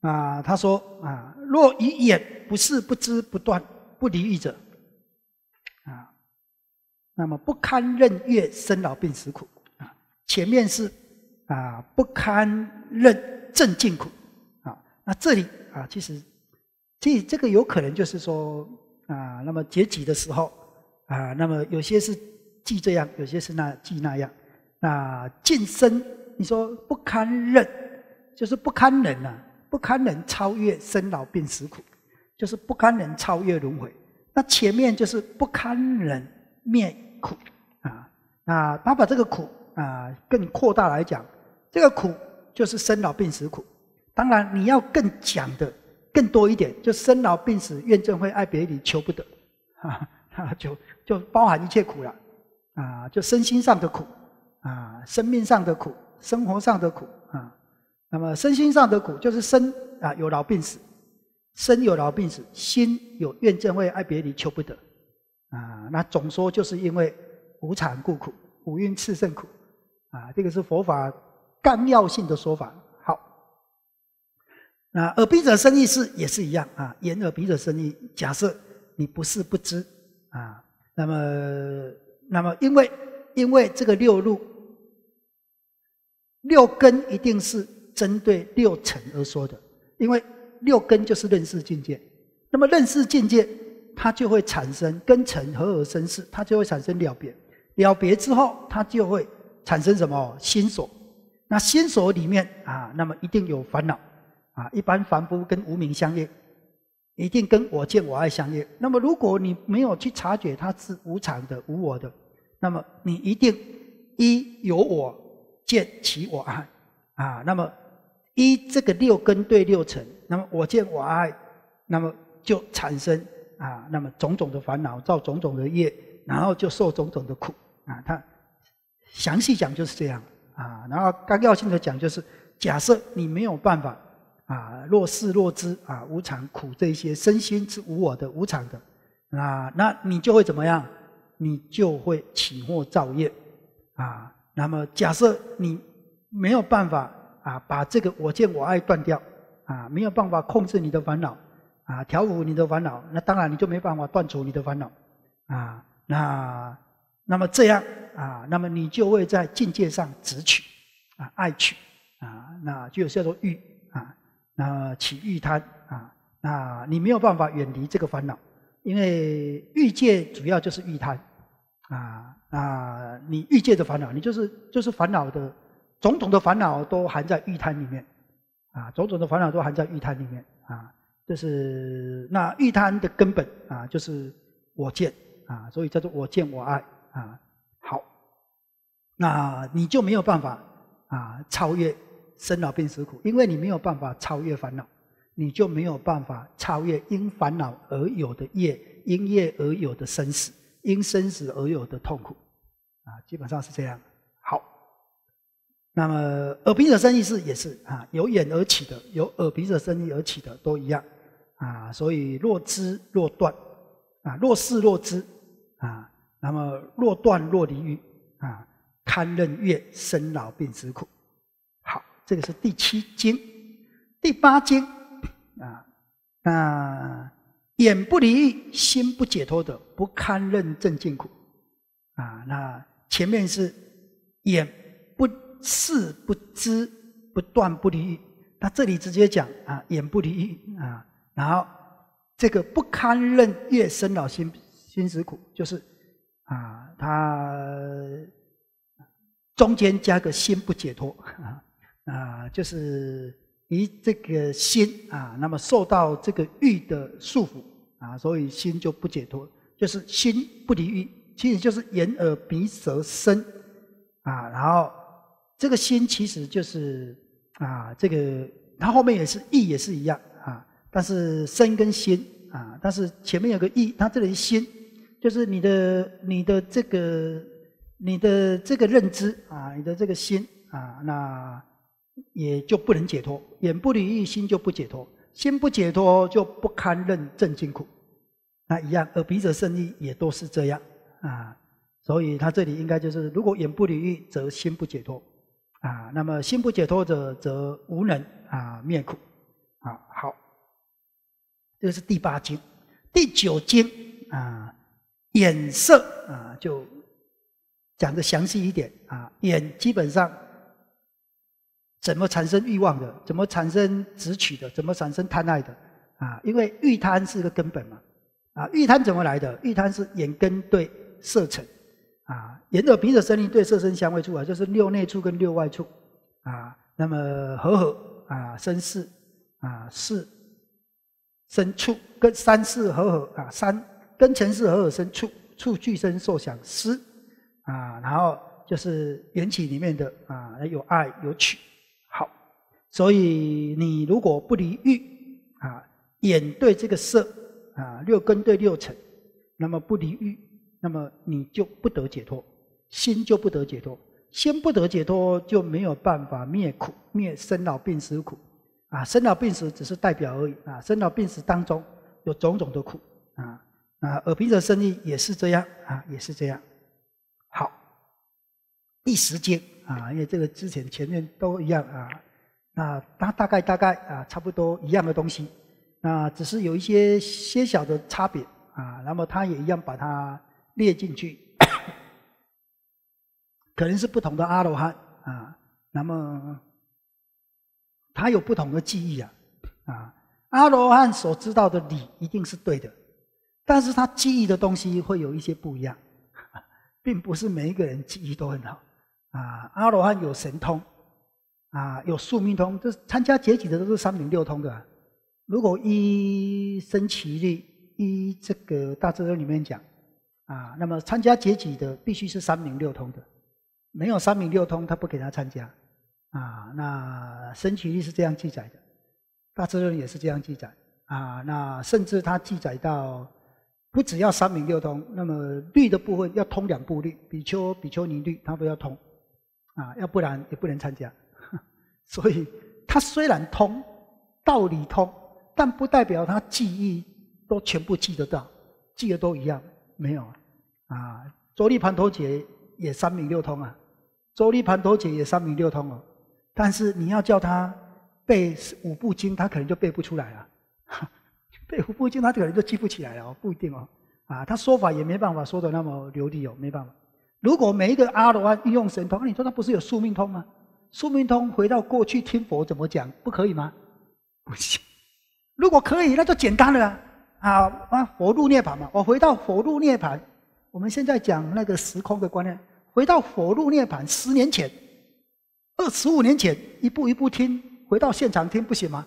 啊，他说啊，若以眼不是不知不断不离欲者，啊，那么不堪任月生老病死苦啊。前面是啊不堪任正尽苦啊，那这里啊，其实这这个有可能就是说啊，那么结集的时候啊，那么有些是记这样，有些是那记那样。啊，近身，你说不堪忍，就是不堪忍呐，不堪忍超越生老病死苦，就是不堪忍超越轮回。那前面就是不堪忍灭苦啊。那他把这个苦啊更扩大来讲，这个苦就是生老病死苦。当然你要更讲的更多一点，就生老病死怨憎会爱别离求不得，就就包含一切苦了啊，就身心上的苦。啊，生命上的苦，生活上的苦啊，那么身心上的苦就是身啊，有老病死，身有老病死，心有怨憎会、爱别离、求不得啊。那总说就是因为无常故苦，五蕴炽盛苦啊。这个是佛法干妙性的说法。好，那耳鼻者生意是也是一样啊。眼耳鼻者生意，假设你不是不知啊，那么那么因为。因为这个六路六根一定是针对六尘而说的，因为六根就是认识境界，那么认识境界它就会产生根尘合而生事，它就会产生了别，了别之后它就会产生什么心所，那心所里面啊，那么一定有烦恼啊，一般凡夫跟无名相应，一定跟我见我爱相应。那么如果你没有去察觉它是无常的、无我的。那么你一定一有我见起我爱，啊，那么一这个六根对六尘，那么我见我爱，那么就产生啊，那么种种的烦恼造种种的业，然后就受种种的苦啊。他详细讲就是这样啊，然后纲要性的讲就是，假设你没有办法啊，若是若知啊，无常苦这些身心是无我的、无常的啊，那你就会怎么样？你就会起惑造业，啊，那么假设你没有办法啊，把这个我见我爱断掉，啊，没有办法控制你的烦恼，啊，调伏你的烦恼，那当然你就没办法断除你的烦恼，啊，那那么这样啊，那么你就会在境界上执取，啊，爱取，啊，那就叫做欲，啊，那起欲贪，啊，那你没有办法远离这个烦恼，因为欲界主要就是欲贪。啊，那你欲界的烦恼，你就是就是烦恼的，种种的烦恼都含在欲贪里面，啊，种种的烦恼都含在欲贪里面，啊，这是那欲贪的根本，啊，就是我见，啊，所以叫做我见我爱，啊，好，那你就没有办法啊超越生老病死苦，因为你没有办法超越烦恼，你就没有办法超越因烦恼而有的业，因业而有的生死。因生死而有的痛苦，啊，基本上是这样。好，那么耳鼻舌生意是也是啊，由眼而起的，由耳鼻舌生意而起的都一样啊。所以若知若断啊，若视若知啊，那么若断若离欲啊，堪任月生老病死苦。好，这个是第七经，第八经啊，那。眼不离意，心不解脱的，不堪任正见苦。啊，那前面是眼不视、不知、不断、不离意，那这里直接讲啊，眼不离意啊，然后这个不堪任业生老心心死苦，就是啊，它中间加个心不解脱啊，啊，就是。你这个心啊，那么受到这个欲的束缚啊，所以心就不解脱。就是心不离欲，其实就是眼、耳、鼻、舌、身啊。然后这个心其实就是啊，这个它后面也是意也是一样啊，但是身跟心啊，但是前面有个意，它这里心就是你的、你的这个、你的这个认知啊，你的这个心啊，那。也就不能解脱，眼不离欲，心就不解脱；心不解脱，就不堪任正经苦。那一样，而笔者胜意也都是这样啊。所以，他这里应该就是：如果眼不离欲，则心不解脱啊。那么，心不解脱者，则无能啊灭苦啊。好，这个是第八经，第九经啊，眼色啊，就讲的详细一点啊。眼基本上。怎么产生欲望的？怎么产生执取的？怎么产生贪爱的？啊，因为欲贪是个根本嘛。啊，欲贪怎么来的？欲贪是眼根对色尘，啊，眼耳鼻舌声音对色声香味触啊，就是六内触跟六外触啊，那么合合啊，生四啊四，生触跟三四合合啊三跟前四合合生触触俱生受想思啊，然后就是缘起里面的啊，有爱有取。所以你如果不离欲啊，眼对这个色啊，六根对六尘，那么不离欲，那么你就不得解脱，心就不得解脱，心不得解脱就没有办法灭苦，灭生老病死苦啊，生老病死只是代表而已啊，生老病死当中有种种的苦啊啊，耳鼻舌身意也是这样啊，也是这样。好，一时间啊，因为这个之前前面都一样啊。那他大概大概啊，差不多一样的东西，那只是有一些些小的差别啊。那么他也一样把它列进去，可能是不同的阿罗汉啊。那么他有不同的记忆啊，啊，阿罗汉所知道的理一定是对的，但是他记忆的东西会有一些不一样，并不是每一个人记忆都很好啊。阿罗汉有神通。啊，有宿命通，这参加结集的都是三明六通的。如果一升起力，一这个《大智论》里面讲啊，那么参加结集的必须是三明六通的，没有三明六通，他不给他参加啊。那升起力是这样记载的，《大智论》也是这样记载啊。那甚至他记载到，不只要三明六通，那么律的部分要通两部律，比丘、比丘尼律他都要通啊，要不然也不能参加。所以他虽然通道理通，但不代表他记忆都全部记得到，记得都一样没有啊。啊，周立盘陀姐也三明六通啊，周立盘陀姐也三明六通哦。但是你要叫他背五部经，他可能就背不出来了。背五部经，他可能就记不起来了哦，不一定哦。啊，他说法也没办法说的那么流利哦，没办法。如果每一个阿罗汉运用神通，你说他不是有宿命通吗？苏明通回到过去听佛怎么讲，不可以吗？不行。如果可以，那就简单了。啊，啊，佛入涅槃嘛，我回到佛入涅槃。我们现在讲那个时空的观念，回到佛入涅槃十年前，二十五年前，一步一步听，回到现场听，不行吗？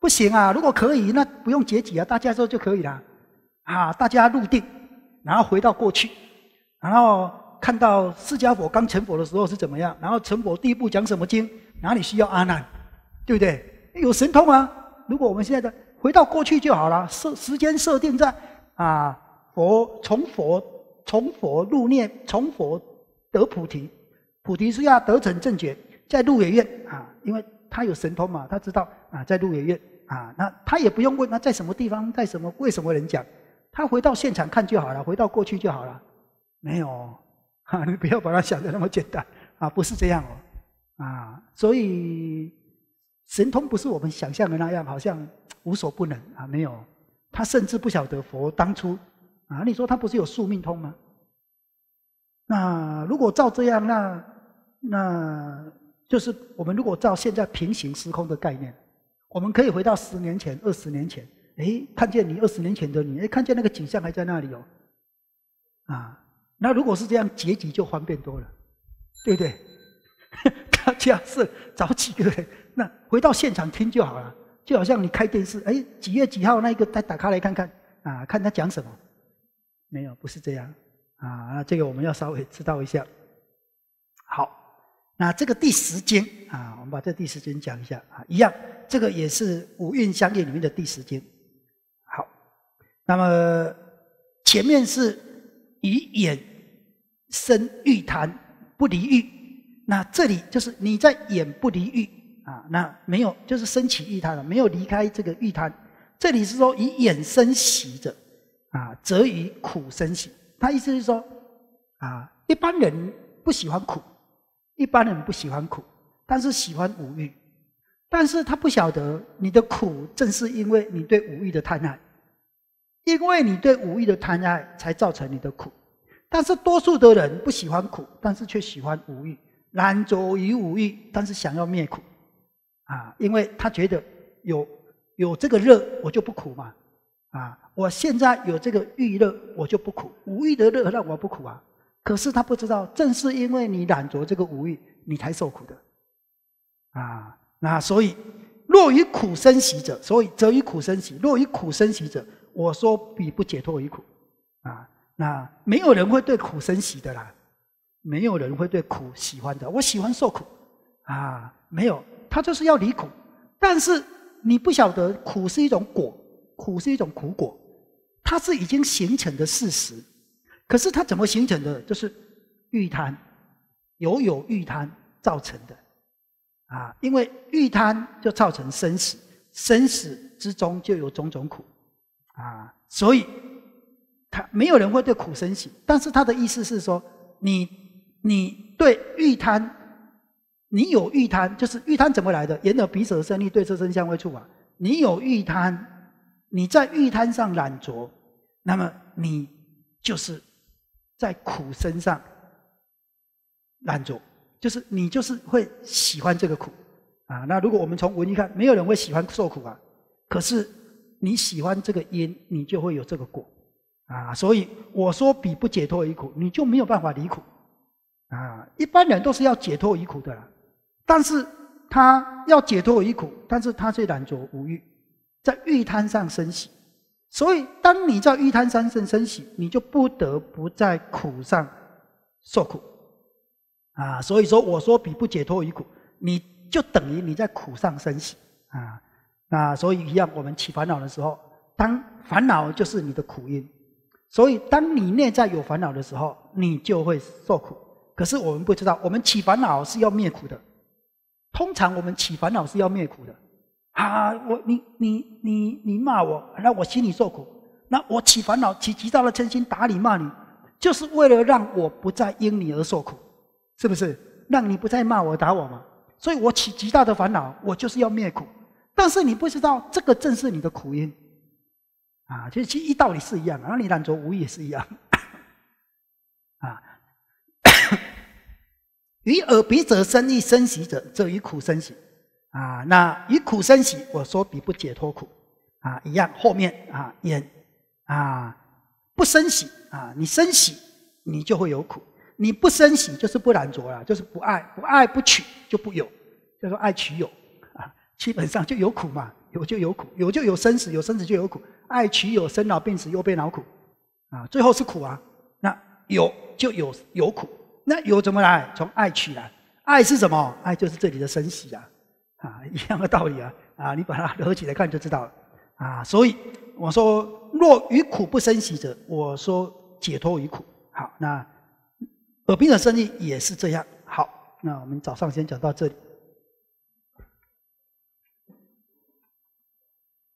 不行啊！如果可以，那不用结集啊，大家说就可以了。啊，大家入定，然后回到过去，然后。看到释迦佛刚成佛的时候是怎么样？然后成佛第一步讲什么经？哪里需要阿难，对不对？有神通啊！如果我们现在的回到过去就好了，设时间设定在啊佛从佛从佛入涅从佛得菩提，菩提是要得成正觉，在鹿野苑啊，因为他有神通嘛，他知道啊在鹿野苑啊，那他也不用问那在什么地方，在什么为什么人讲，他回到现场看就好了，回到过去就好了，没有。哈，你不要把它想的那么简单啊，不是这样哦，啊，所以神通不是我们想象的那样，好像无所不能啊，没有，他甚至不晓得佛当初啊，你说他不是有宿命通吗？那如果照这样，那那就是我们如果照现在平行时空的概念，我们可以回到十年前、二十年前，哎，看见你二十年前的你，哎，看见那个景象还在那里哦，啊。那如果是这样，结局就方便多了，对不对？大 家是找几个人，那回到现场听就好了，就好像你开电视，哎，几月几号那一个再打开来看看，啊，看他讲什么。没有，不是这样啊啊！这个我们要稍微知道一下。好，那这个第十经啊，我们把这第十经讲一下啊，一样，这个也是五蕴相应里面的第十经。好，那么前面是。以眼生欲贪，不离欲。那这里就是你在眼不离欲啊，那没有就是生起欲贪了，没有离开这个欲贪。这里是说以眼生喜者啊，则以苦生喜。他意思是说啊，一般人不喜欢苦，一般人不喜欢苦，但是喜欢五欲。但是他不晓得你的苦，正是因为你对五欲的贪爱。因为你对五欲的贪爱，才造成你的苦。但是多数的人不喜欢苦，但是却喜欢五欲，染着于五欲，但是想要灭苦啊！因为他觉得有有这个热，我就不苦嘛！啊，我现在有这个欲热，我就不苦。五欲的热让我不苦啊！可是他不知道，正是因为你染着这个五欲，你才受苦的啊！那所以，若于苦生喜者，所以则于苦生喜；若于苦生喜者。我说：“比不解脱为苦啊，那没有人会对苦生喜的啦，没有人会对苦喜欢的。我喜欢受苦啊，没有，他就是要离苦。但是你不晓得苦是一种果，苦是一种苦果，它是已经形成的事实。可是它怎么形成的？就是欲贪、有有欲贪造成的啊。因为欲贪就造成生死，生死之中就有种种苦。”啊，所以他没有人会对苦生喜，但是他的意思是说，你你对欲贪，你有欲贪，就是欲贪怎么来的？眼耳鼻舌身意，对色声香味触法，你有欲贪，你在欲贪上染着，那么你就是在苦身上染着，就是你就是会喜欢这个苦啊。那如果我们从文义看，没有人会喜欢受苦啊，可是。你喜欢这个因，你就会有这个果，啊，所以我说比不解脱于苦，你就没有办法离苦，啊，一般人都是要解脱于苦的啦，但是他要解脱于苦，但是他却染着无欲，在欲贪上生喜，所以当你在欲贪上生生喜，你就不得不在苦上受苦，啊，所以说我说比不解脱于苦，你就等于你在苦上生喜，啊。那所以一样，我们起烦恼的时候，当烦恼就是你的苦因。所以，当你内在有烦恼的时候，你就会受苦。可是我们不知道，我们起烦恼是要灭苦的。通常我们起烦恼是要灭苦的啊！我你你你你骂我，那我心里受苦。那我起烦恼，起极大的嗔心打你骂你，就是为了让我不再因你而受苦，是不是？让你不再骂我打我嘛？所以我起极大的烦恼，我就是要灭苦。但是你不知道，这个正是你的苦因啊！就其一道理是一样，的，那你染着无也是一样 啊。与 尔鼻者生亦生喜者，则与苦生喜啊。那与苦生喜，我说比不解脱苦啊，一样。后面啊也啊不生喜啊，你生喜你就会有苦，你不生喜就是不染着了，就是不爱，不爱不取就不有，就说爱取有。基本上就有苦嘛，有就有苦，有就有生死，有生死就有苦。爱取有生老病死，又被老苦，啊，最后是苦啊。那有就有有苦，那有怎么来？从爱取来。爱是什么？爱就是这里的生死啊，啊，一样的道理啊。啊，你把它合起来看就知道了。啊，所以我说，若于苦不生喜者，我说解脱于苦。好，那耳鬓的生意也是这样。好，那我们早上先讲到这里。